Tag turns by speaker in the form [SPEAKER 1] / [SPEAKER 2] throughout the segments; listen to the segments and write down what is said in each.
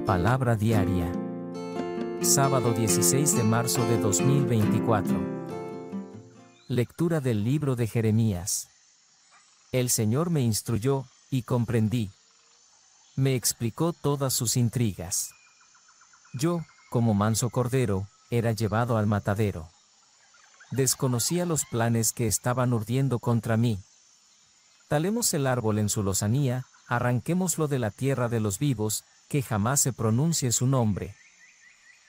[SPEAKER 1] palabra diaria. Sábado 16 de marzo de 2024. Lectura del libro de Jeremías. El Señor me instruyó, y comprendí. Me explicó todas sus intrigas. Yo, como manso cordero, era llevado al matadero. Desconocía los planes que estaban urdiendo contra mí. Talemos el árbol en su lozanía, arranquémoslo de la tierra de los vivos, que jamás se pronuncie su nombre.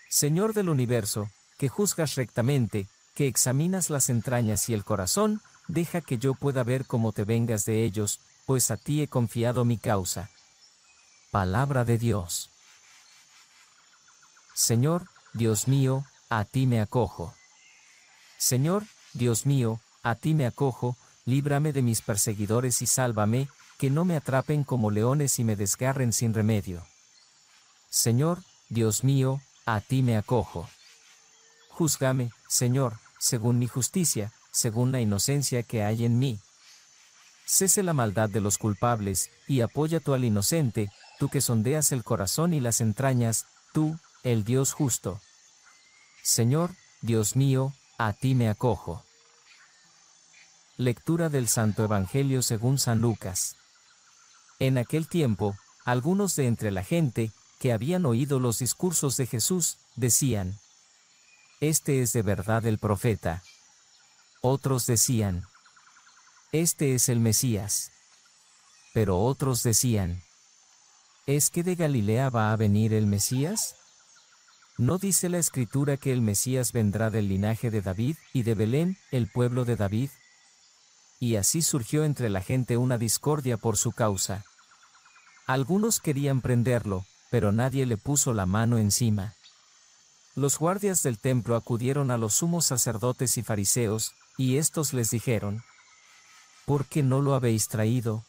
[SPEAKER 1] Señor del universo, que juzgas rectamente, que examinas las entrañas y el corazón, deja que yo pueda ver cómo te vengas de ellos, pues a ti he confiado mi causa. Palabra de Dios. Señor, Dios mío, a ti me acojo. Señor, Dios mío, a ti me acojo, líbrame de mis perseguidores y sálvame, que no me atrapen como leones y me desgarren sin remedio. Señor, Dios mío, a ti me acojo. Júzgame, Señor, según mi justicia, según la inocencia que hay en mí. Cese la maldad de los culpables, y apoya tú al inocente, tú que sondeas el corazón y las entrañas, tú, el Dios justo. Señor, Dios mío, a ti me acojo. Lectura del Santo Evangelio según San Lucas. En aquel tiempo, algunos de entre la gente, que habían oído los discursos de Jesús, decían, Este es de verdad el profeta. Otros decían, Este es el Mesías. Pero otros decían, ¿Es que de Galilea va a venir el Mesías? ¿No dice la escritura que el Mesías vendrá del linaje de David y de Belén, el pueblo de David? Y así surgió entre la gente una discordia por su causa. Algunos querían prenderlo, pero nadie le puso la mano encima. Los guardias del templo acudieron a los sumos sacerdotes y fariseos, y estos les dijeron, ¿Por qué no lo habéis traído?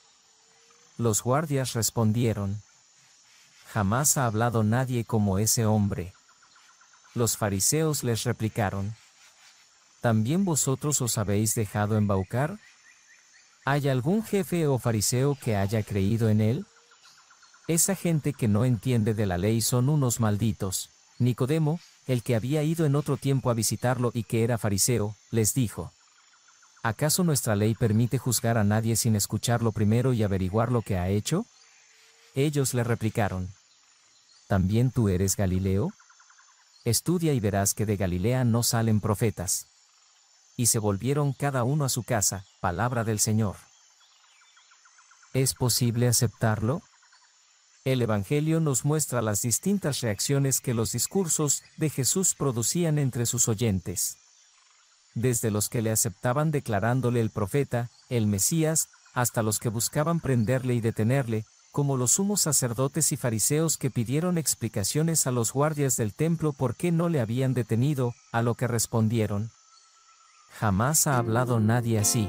[SPEAKER 1] Los guardias respondieron, Jamás ha hablado nadie como ese hombre. Los fariseos les replicaron, ¿También vosotros os habéis dejado embaucar? ¿Hay algún jefe o fariseo que haya creído en él? Esa gente que no entiende de la ley son unos malditos. Nicodemo, el que había ido en otro tiempo a visitarlo y que era fariseo, les dijo. ¿Acaso nuestra ley permite juzgar a nadie sin escucharlo primero y averiguar lo que ha hecho? Ellos le replicaron. ¿También tú eres Galileo? Estudia y verás que de Galilea no salen profetas. Y se volvieron cada uno a su casa, palabra del Señor. ¿Es posible aceptarlo? El Evangelio nos muestra las distintas reacciones que los discursos de Jesús producían entre sus oyentes. Desde los que le aceptaban declarándole el profeta, el Mesías, hasta los que buscaban prenderle y detenerle, como los sumos sacerdotes y fariseos que pidieron explicaciones a los guardias del templo por qué no le habían detenido, a lo que respondieron. Jamás ha hablado nadie así.